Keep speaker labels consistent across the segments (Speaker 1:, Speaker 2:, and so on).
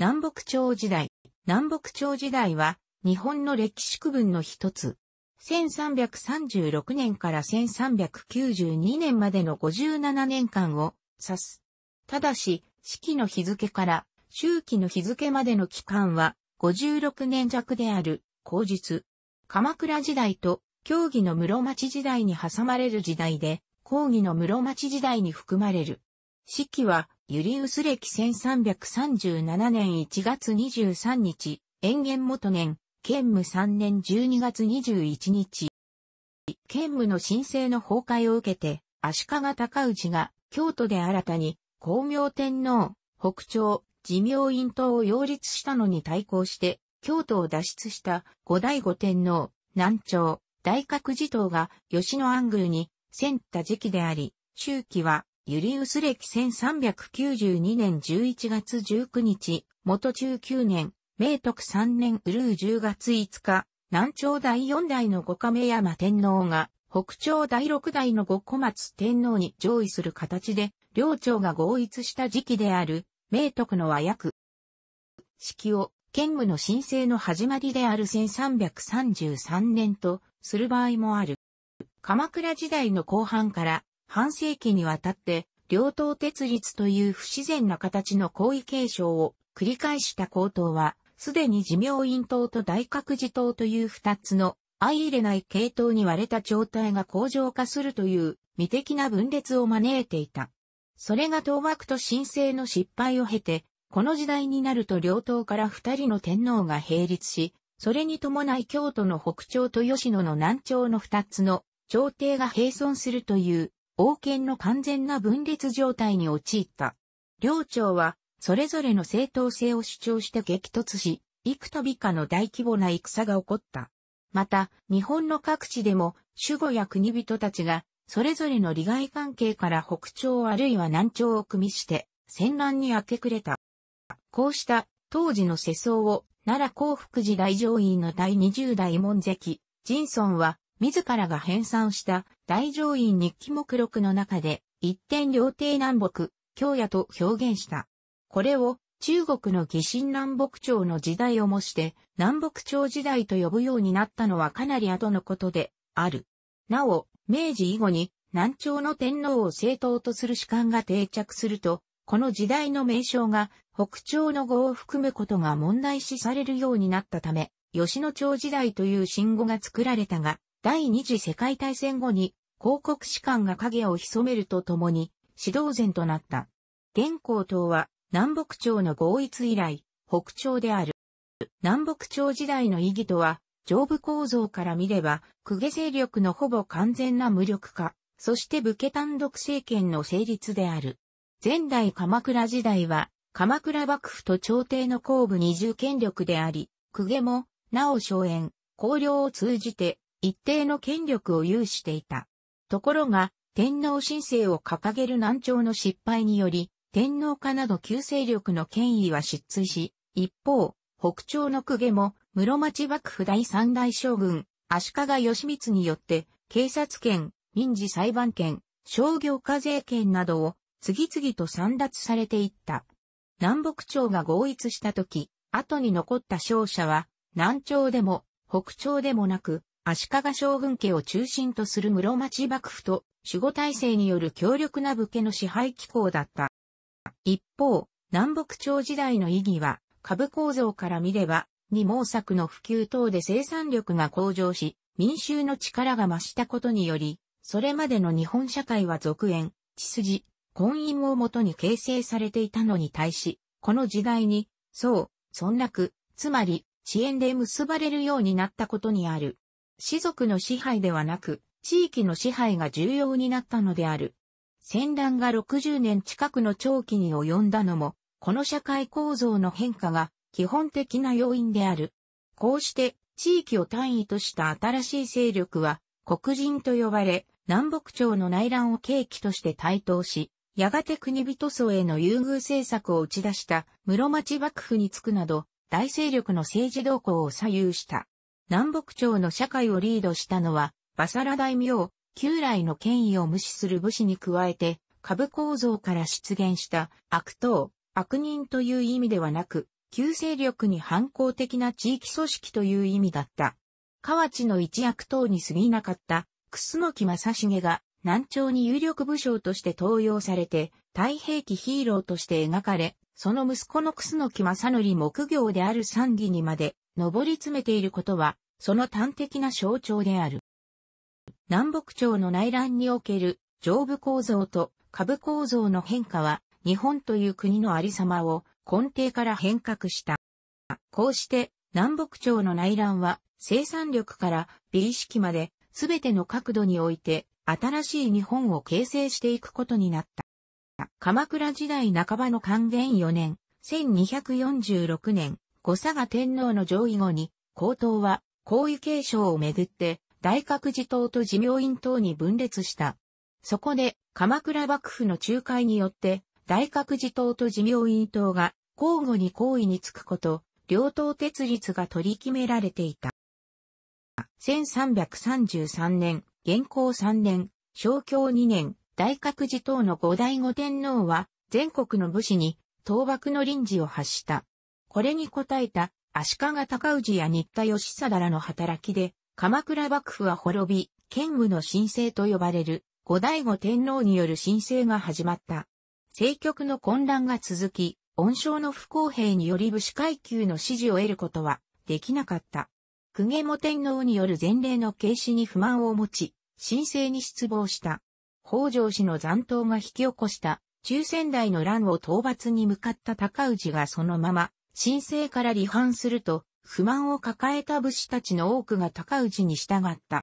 Speaker 1: 南北朝時代。南北朝時代は、日本の歴史区分の一つ。1336年から1392年までの57年間を指す。ただし、式の日付から周期の日付までの期間は56年弱である、後日。鎌倉時代と競技の室町時代に挟まれる時代で、講義の室町時代に含まれる。式は、ユリウス歴1337年1月23日、延元元年、兼務3年12月21日。兼務の申請の崩壊を受けて、足利高氏が、京都で新たに、光明天皇、北朝、寺明院等を擁立したのに対抗して、京都を脱出した後醍醐天皇、南朝、大覚寺等が吉野安宮に遷った時期であり、周期はユリウス歴1392年11月19日、元中9年、明徳3年ウルー10月5日、南朝第4代の五亀山天皇が、北朝第6代の五小松天皇に上位する形で、両朝が合一した時期である、明徳の和訳。式を、兼務の申請の始まりである1333年と、する場合もある。鎌倉時代の後半から、半世紀にわたって、両党鉄立という不自然な形の行為継承を繰り返した皇党は、すでに自明院党と大覚寺党という二つの相入れない系統に割れた状態が向上化するという未的な分裂を招いていた。それが倒幕と申請の失敗を経て、この時代になると両党から二人の天皇が並立し、それに伴い京都の北朝と吉野の南朝の二つの朝廷が並存するという王権の完全な分裂状態に陥った。両朝は、それぞれの正当性を主張して激突し、幾度かの大規模な戦が起こった。また、日本の各地でも、守護や国人たちが、それぞれの利害関係から北朝あるいは南朝を組みして、戦乱に明け暮れた。こうした当時の世相を奈良幸福寺大乗院の第20代門跡、仁村は自らが編纂した大乗院日記目録の中で、一点両帝南北、京野と表現した。これを中国の義心南北朝の時代を模して南北朝時代と呼ぶようになったのはかなり後のことである。なお、明治以後に南朝の天皇を政党とする士官が定着すると、この時代の名称が北朝の語を含むことが問題視されるようになったため、吉野朝時代という新語が作られたが、第二次世界大戦後に広告士官が影を潜めるとともに、指導前となった。現行党は南北朝の合一以来、北朝である。南北朝時代の意義とは、上部構造から見れば、公家勢力のほぼ完全な無力化、そして武家単独政権の成立である。前代鎌倉時代は、鎌倉幕府と朝廷の後部二重権力であり、公家も、なお荘園、公領を通じて、一定の権力を有していた。ところが、天皇神聖を掲げる南朝の失敗により、天皇家など旧勢力の権威は失墜し、一方、北朝の公家も、室町幕府第三大将軍、足利義満によって、警察権、民事裁判権、商業課税権などを次々と散奪されていった。南北朝が合一した時、後に残った勝者は、南朝でも北朝でもなく、足利将軍家を中心とする室町幕府と守護体制による強力な武家の支配機構だった。一方、南北朝時代の意義は、株構造から見れば、二毛作の普及等で生産力が向上し、民衆の力が増したことにより、それまでの日本社会は続縁、血筋、婚姻をもとに形成されていたのに対し、この時代に、そう、村落、つまり、支援で結ばれるようになったことにある。士族の支配ではなく、地域の支配が重要になったのである。戦乱が60年近くの長期に及んだのも、この社会構造の変化が基本的な要因である。こうして地域を単位とした新しい勢力は黒人と呼ばれ、南北朝の内乱を契機として台頭し、やがて国人層への優遇政策を打ち出した室町幕府につくなど、大勢力の政治動向を左右した。南北朝の社会をリードしたのは、バサラ大名、旧来の権威を無視する武士に加えて、株構造から出現した悪党、悪人という意味ではなく、旧勢力に反抗的な地域組織という意味だった。河内の一悪党に過ぎなかった楠木正成が南朝に有力武将として登用されて、太平記ヒーローとして描かれ、その息子の楠木正則木行である三義にまで上り詰めていることは、その端的な象徴である。南北朝の内乱における上部構造と下部構造の変化は、日本という国のありさまを根底から変革した。こうして、南北朝の内乱は、生産力から美意識まで、すべての角度において、新しい日本を形成していくことになった。鎌倉時代半ばの還元4年、1246年、後佐賀天皇の上位後に、皇統は、皇位継承をめぐって、大覚寺党と寺明院党に分裂した。そこで、鎌倉幕府の仲介によって、大覚寺党と寺明院党が、交互に皇位につくこと、両党鉄立が取り決められていた。1333年、元寇3年、昭教2年、大覚寺党の五代五天皇は、全国の武士に、倒幕の臨時を発した。これに応えた足利高氏や新田義貞らの働きで、鎌倉幕府は滅び、剣武の神聖と呼ばれる後醍醐天皇による神聖が始まった。政局の混乱が続き、恩賞の不公平により武士階級の支持を得ることはできなかった。公家も天皇による前例の軽視に不満を持ち、神聖に失望した。北条氏の残党が引き起こした中仙台の乱を討伐に向かった高氏がそのまま申請から離反すると、不満を抱えた武士たちの多くが高氏に従った。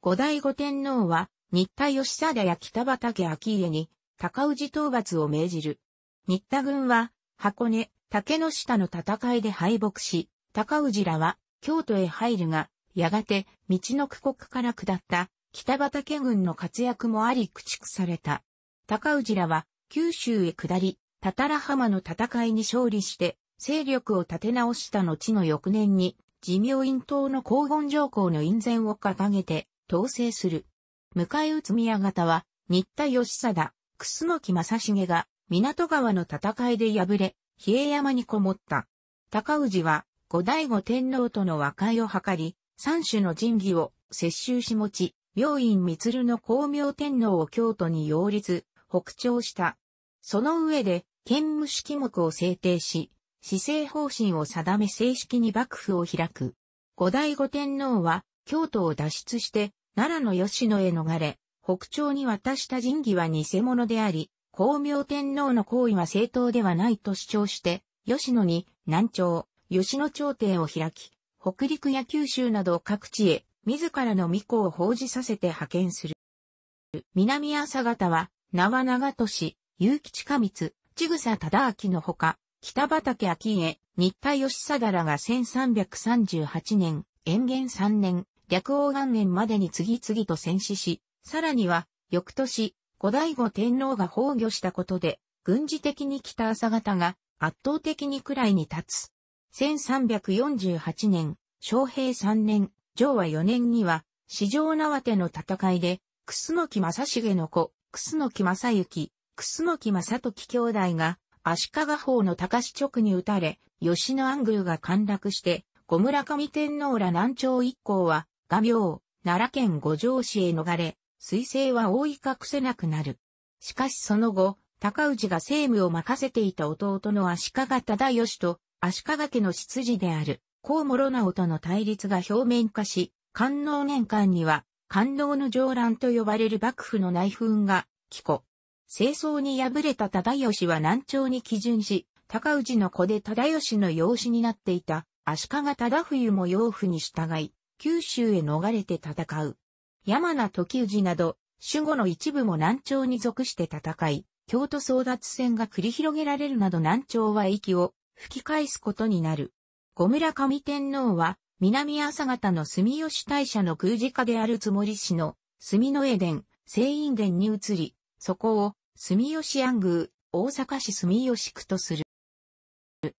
Speaker 1: 後醍醐天皇は、新田義貞や北畠顕家に、高氏討伐を命じる。新田軍は、箱根、竹の下の戦いで敗北し、高氏らは、京都へ入るが、やがて、道の区国から下った、北畠軍の活躍もあり駆逐された。高氏らは、九州へ下り、たたら浜の戦いに勝利して、勢力を立て直した後の翌年に、自明院党の黄金条項の院前を掲げて、統制する。迎え撃つ宮方は、新田義貞、楠木正成が、港川の戦いで敗れ、比叡山にこもった。高氏は、後醍醐天皇との和解を図り、三種の神器を接収し持ち、病院鶴の光明天皇を京都に擁立、北朝した。その上で、兼務式目を制定し、施政方針を定め正式に幕府を開く。後醍醐天皇は、京都を脱出して、奈良の吉野へ逃れ、北朝に渡した神器は偽物であり、光明天皇の行為は正当ではないと主張して、吉野に南朝、吉野朝廷を開き、北陸や九州など各地へ自らの御子を奉じさせて派遣する。南朝方は、縄長都市、結城近光、千草忠明のほか、北畠秋恵、新田義貞らが1338年、延元3年、略王元年までに次々と戦死し、さらには、翌年、後醍醐天皇が崩御したことで、軍事的に北朝方が圧倒的に位に立つ。1348年、昌平3年、昭和4年には、四条縄手の戦いで、楠木正成の子、楠木正幸、楠木正時兄弟が、足利法の高市直に打たれ、吉野安宮が陥落して、小村上天皇ら南朝一行は、画廟、奈良県五条市へ逃れ、水星は覆い隠せなくなる。しかしその後、高氏が政務を任せていた弟の足利忠義と、足利家の執事である、甲諸直との対立が表面化し、官能年間には、官能の上乱と呼ばれる幕府の内紛が、起こ。清掃に敗れた忠義は南朝に基準し、高氏の子で忠義の養子になっていた足利忠冬も養父に従い、九州へ逃れて戦う。山名時氏など、守護の一部も南朝に属して戦い、京都争奪戦が繰り広げられるなど南朝は息を吹き返すことになる。小村上天皇は、南朝方の住吉大社の宮司家であるつもり氏の、住の江殿、聖院殿に移り、そこを住吉安宮、大阪市住吉区とする。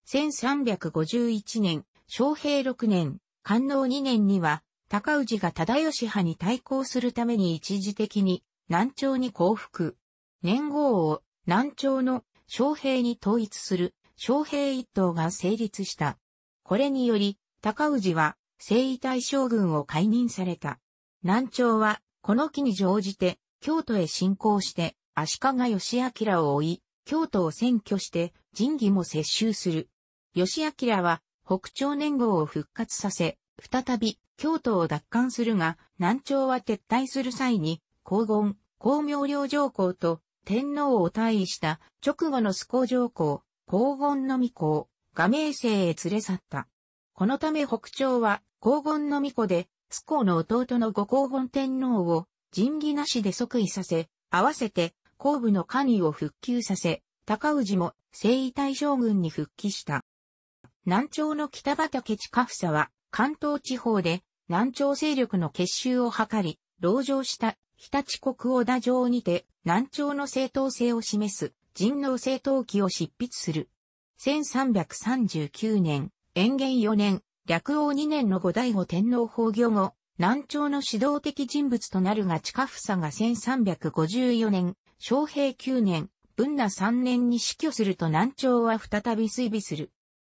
Speaker 1: 1351年、昭平6年、官能2年には、高氏が忠義派に対抗するために一時的に南朝に降伏。年号を南朝の昌平に統一する昌平一党が成立した。これにより、高氏は征夷大将軍を解任された。南朝はこの機に乗じて京都へ侵攻して足利義明を追い、京都を占拠して神義も接収する。義明は北朝年号を復活させ、再び京都を奪還するが、南朝は撤退する際に、黄金、光明領上皇と天皇を退位した直後の須皇上皇、黄金の御子を画名生へ連れ去った。このため北朝は黄金の御子で、須皇の弟の御黄金天皇を仁義なしで即位させ、合わせて後部の関与を復旧させ、高氏も征夷大将軍に復帰した。南朝の北畠近房は関東地方で南朝勢力の結集を図り、牢城した日立国小田城にて南朝の正当性を示す人能正当記を執筆する。1339年、延元4年、略王2年の五代醐天皇崩御後、南朝の指導的人物となるが近房が1354年、昌平九年、文那三年に死去すると南朝は再び衰微する。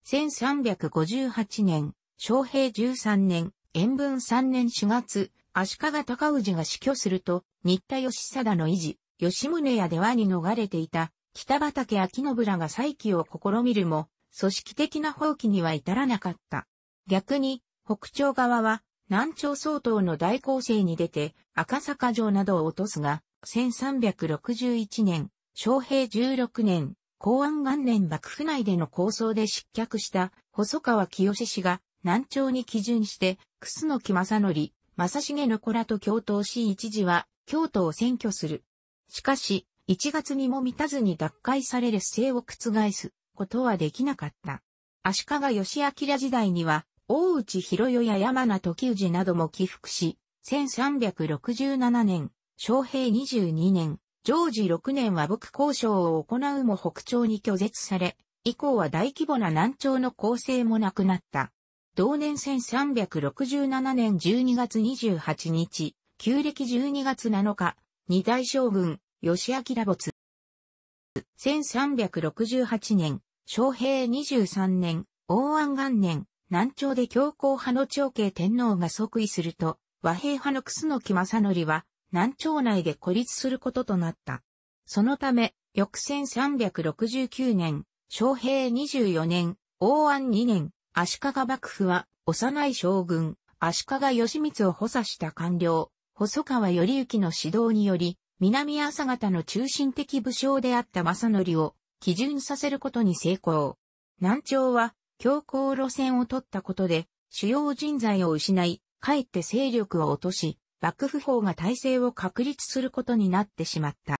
Speaker 1: 1358年、昌平十三年、延文三年四月、足利高氏が死去すると、新田義貞の維持、吉宗や出羽に逃れていた、北畠秋信らが再起を試みるも、組織的な放棄には至らなかった。逆に、北朝側は、南朝総統の大攻勢に出て、赤坂城などを落とすが、1361年、昭平16年、公安元年幕府内での構想で失脚した細川清氏が南朝に基準して、楠木正則、正重の子らと共闘し一時は京都を占拠する。しかし、1月にも満たずに奪回される姿勢を覆すことはできなかった。足利義明時代には、大内弘世や山名時氏なども起伏し、1367年、昭平22年、常時6年和睦交渉を行うも北朝に拒絶され、以降は大規模な南朝の構成もなくなった。同年1367年12月28日、旧暦12月7日、二大将軍、吉明没。1368年、昭平23年、王安元年、南朝で強硬派の長慶天皇が即位すると、和平派の楠木正則は、南朝内で孤立することとなった。そのため、翌1369年、昌平24年、王安2年、足利幕府は、幼い将軍、足利義満を補佐した官僚、細川頼之の指導により、南朝方の中心的武将であった正則を基準させることに成功。南朝は強硬路線を取ったことで主要人材を失い、かえって勢力を落とし、幕府法が体制を確立することになってしまった。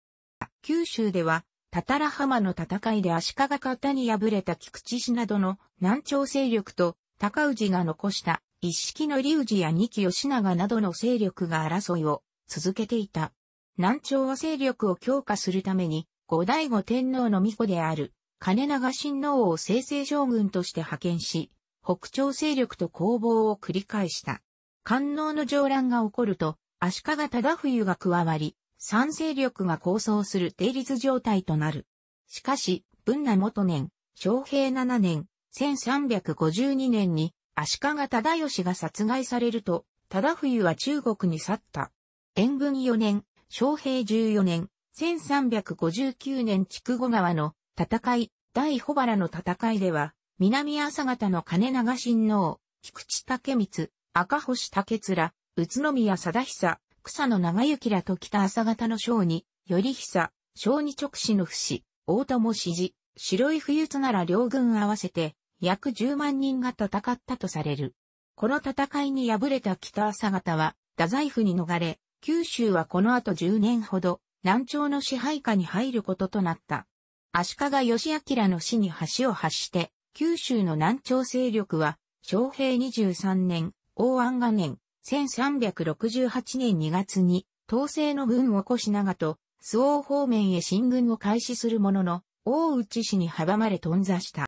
Speaker 1: 九州では、たたら浜の戦いで足利方に敗れた菊池氏などの南朝勢力と高氏が残した一式の隆氏や二木吉長などの勢力が争いを続けていた。南朝は勢力を強化するために、後醍醐天皇の御子である金長親王を正々将軍として派遣し、北朝勢力と攻防を繰り返した。官能の上乱が起こると、足利忠冬が加わり、賛成力が構想する定立状態となる。しかし、文内元年、昭平七年、1352年に足利忠義が殺害されると、忠冬は中国に去った。延文四年、昭平十四年、1359年筑後川の戦い、大保原の戦いでは、南朝方の金長親王、菊池武光、赤星武津ら、宇都宮貞久、草野長幸らと北朝方の将に、頼久、将二直子の不死、大友支持、白い冬津なら両軍合わせて、約10万人が戦ったとされる。この戦いに敗れた北朝方は、太宰府に逃れ、九州はこの後10年ほど、南朝の支配下に入ることとなった。足利義明の死に橋を発して、九州の南朝勢力は、昭平23年、王安元年、1368年2月に、統制の軍を越しながと、周王方面へ進軍を開始するものの、大内氏に阻まれ頓挫した。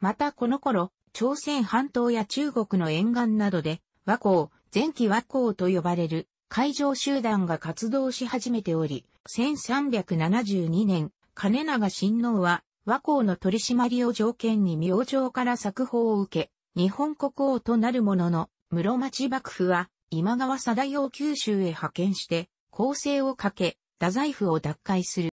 Speaker 1: またこの頃、朝鮮半島や中国の沿岸などで、和光、前期和光と呼ばれる海上集団が活動し始めており、1372年、金長親王は和光の取り締まりを条件に明朝から作法を受け、日本国王となるものの、室町幕府は今川貞代九州へ派遣して、攻勢をかけ、太宰府を奪回する。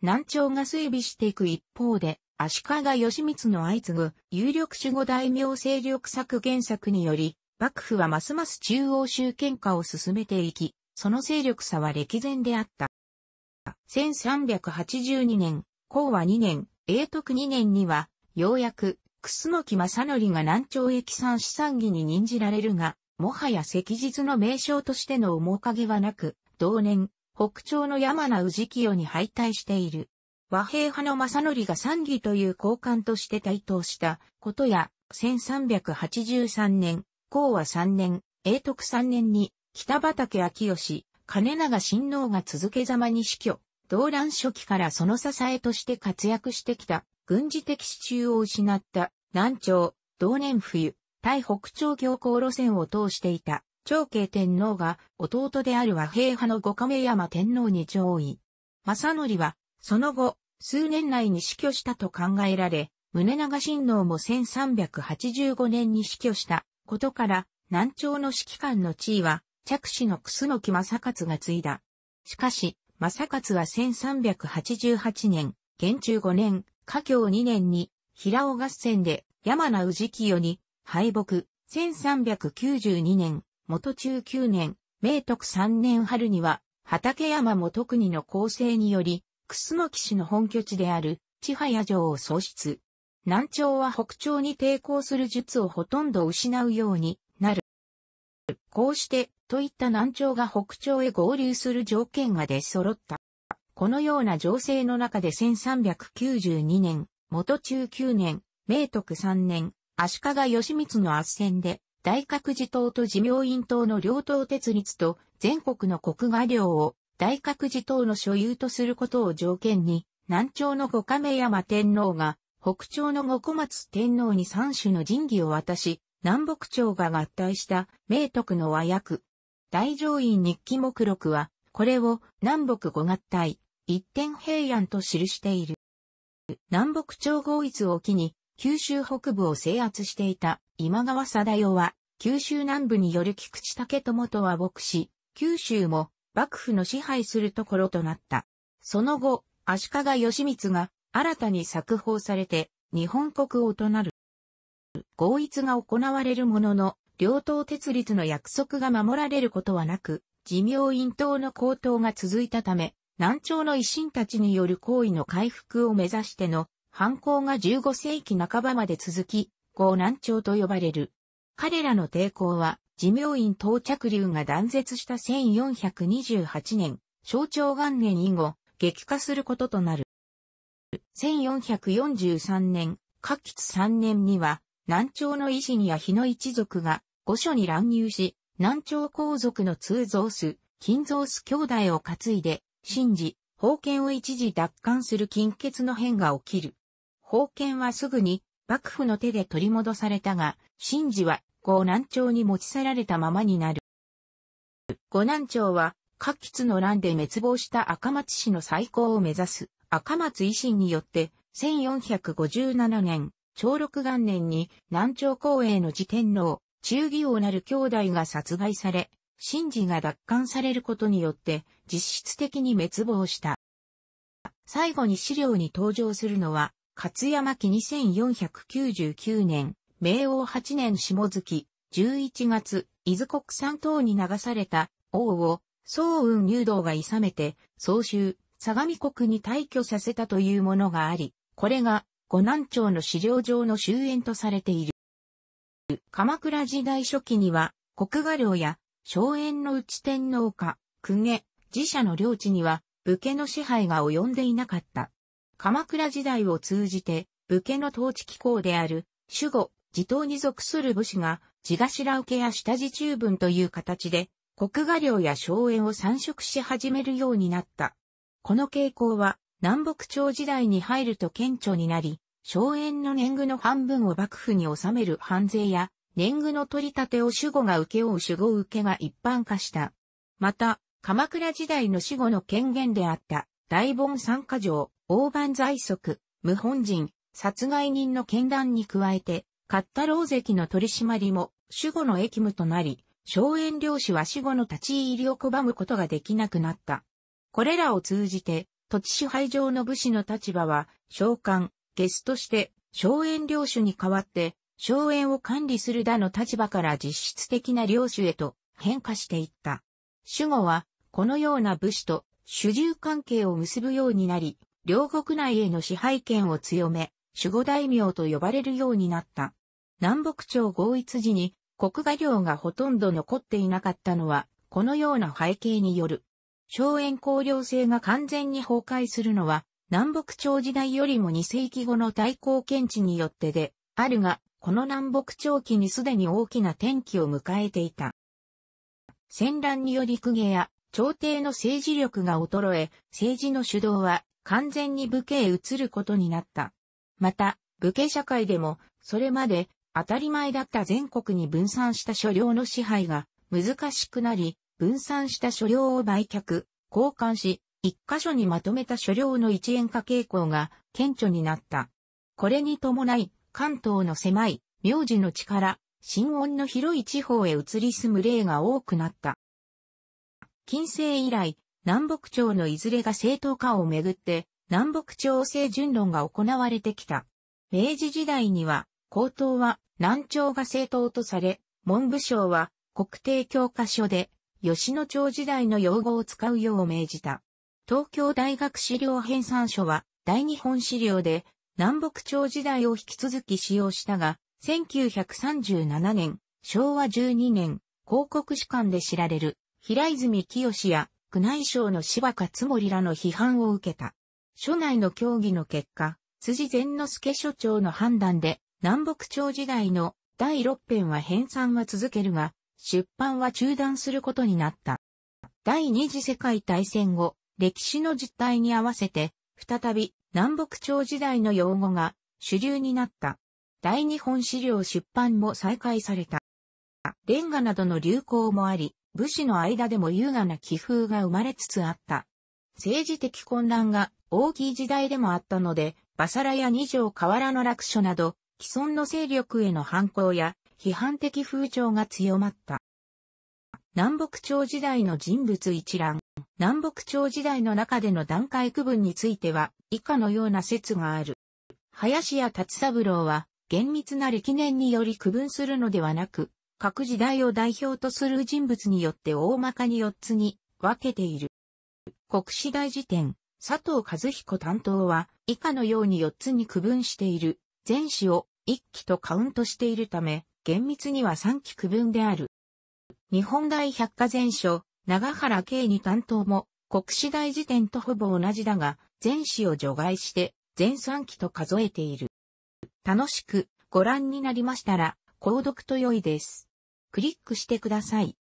Speaker 1: 南朝が整備していく一方で、足利義満の相次ぐ有力守護大名勢力削減策により、幕府はますます中央集権化を進めていき、その勢力差は歴然であった。1382年、講和2年、永徳2年には、ようやく楠木正則が南朝駅産資産儀に任じられるが、もはや石日の名称としての面影はなく、同年、北朝の山名氏清に敗退している。和平派の正則が産儀という高官として台頭したことや、1383年、講和3年、永徳3年に、北畠秋義、金長親王が続けざまに死去、動乱初期からその支えとして活躍してきた軍事的支柱を失った南朝、同年冬、対北朝強行路線を通していた長慶天皇が弟である和平派の五亀山天皇に上位。正則は、その後、数年内に死去したと考えられ、宗長親王も1385年に死去したことから、南朝の指揮官の地位は、着手の楠木正勝が継いだ。しかし、正勝は1388年、元中5年、嘉京2年に、平尾合戦で山名氏清に敗北、1392年、元中9年、明徳3年春には、畠山元国の構成により、楠木氏の本拠地である、千早城を創出。南朝は北朝に抵抗する術をほとんど失うようになる。こうして、といった南朝が北朝へ合流する条件が出揃った。このような情勢の中で1392年、元中9年、明徳3年、足利義満の圧戦で、大覚寺島と寺明院島の両党鉄立と全国の国画領を大覚寺島の所有とすることを条件に、南朝の五亀山天皇が、北朝の五小松天皇に三種の神器を渡し、南北朝が合体した明徳の和訳。大乗院日記目録は、これを南北五合体、一点平安と記している。南北朝合一を機に、九州北部を制圧していた今川貞代は、九州南部による菊池武友とは牧師、九州も幕府の支配するところとなった。その後、足利義満が新たに作法されて日本国王となる。合一が行われるものの、両党鉄立の約束が守られることはなく、自命院党の高騰が続いたため、南朝の維新たちによる行為の回復を目指しての反抗が15世紀半ばまで続き、後南朝と呼ばれる。彼らの抵抗は、寺明院到着流が断絶した1428年、象徴元年以後、激化することとなる。1443年、夏吉3年には、南朝の維新や日野一族が御所に乱入し、南朝皇族の通蔵数、金蔵数兄弟を担いで、信じ、宝剣を一時奪還する金欠の変が起きる。宝剣はすぐに幕府の手で取り戻されたが、信じは湖南町に持ち去られたままになる。湖南町は、下吉の乱で滅亡した赤松氏の再興を目指す赤松維新によって、1457年、長六元年に南朝公営の自天皇、中義王なる兄弟が殺害され、神事が奪還されることによって実質的に滅亡した。最後に資料に登場するのは、勝山記2499年、明王8年下月、11月、伊豆国山等に流された王を、総雲入道が諌めて、総集、相模国に退去させたというものがあり、これが、五南町の資料上の終焉とされている。鎌倉時代初期には、国画領や荘園の内天皇家、公家、寺社の領地には、武家の支配が及んでいなかった。鎌倉時代を通じて、武家の統治機構である、守護、地頭に属する武士が、地頭受けや下地中分という形で、国画領や荘園を参植し始めるようになった。この傾向は、南北朝時代に入ると顕著になり、荘園の年貢の半分を幕府に納める藩税や、年貢の取り立てを守護が請け負う守護受けが一般化した。また、鎌倉時代の守護の権限であった大盆参加条、大盤在則、無本人、殺害人の剣断に加えて、カッタロウ関の取り締まりも守護の役務となり、荘園領主は守護の立ち入りを拒むことができなくなった。これらを通じて、土地支配上の武士の立場は、召喚、ゲスとして、荘園領主に代わって、荘園を管理するだの立場から実質的な領主へと変化していった。守護は、このような武士と主従関係を結ぶようになり、両国内への支配権を強め、守護大名と呼ばれるようになった。南北朝合一時に国画領がほとんど残っていなかったのは、このような背景による。荘園公領制が完全に崩壊するのは、南北朝時代よりも2世紀後の対抗検知によってで、あるが、この南北朝期にすでに大きな転機を迎えていた。戦乱により公家や朝廷の政治力が衰え、政治の主導は完全に武家へ移ることになった。また、武家社会でも、それまで当たり前だった全国に分散した所領の支配が難しくなり、分散した所領を売却、交換し、一箇所にまとめた所領の一円化傾向が顕著になった。これに伴い、関東の狭い、名字の地から、新温の広い地方へ移り住む例が多くなった。近世以来、南北朝のいずれが正当化をめぐって、南北朝政順論が行われてきた。明治時代には、高等は南朝が正当とされ、文部省は国定教科書で、吉野朝時代の用語を使うよう命じた。東京大学資料編纂書は、大日本資料で、南北朝時代を引き続き使用したが、1937年、昭和12年、広告士官で知られる、平泉清や宮内省の柴勝森らの批判を受けた。署内の協議の結果、辻善之助所長の判断で、南北朝時代の第6編は編纂は続けるが、出版は中断することになった。第二次世界大戦後、歴史の実態に合わせて、再び南北朝時代の用語が主流になった。大日本資料出版も再開された。レンガなどの流行もあり、武士の間でも優雅な気風が生まれつつあった。政治的混乱が大きい時代でもあったので、バサラや二条河原の楽書など、既存の勢力への反抗や批判的風潮が強まった。南北朝時代の人物一覧。南北朝時代の中での段階区分については、以下のような説がある。林家達三郎は、厳密な歴年により区分するのではなく、各時代を代表とする人物によって大まかに4つに分けている。国史大辞典、佐藤和彦担当は、以下のように4つに区分している、前史を1期とカウントしているため、厳密には3期区分である。日本大百科全書、長原慶に担当も、国史大辞典とほぼ同じだが、全史を除外して、全3期と数えている。楽しくご覧になりましたら、購読と良いです。クリックしてください。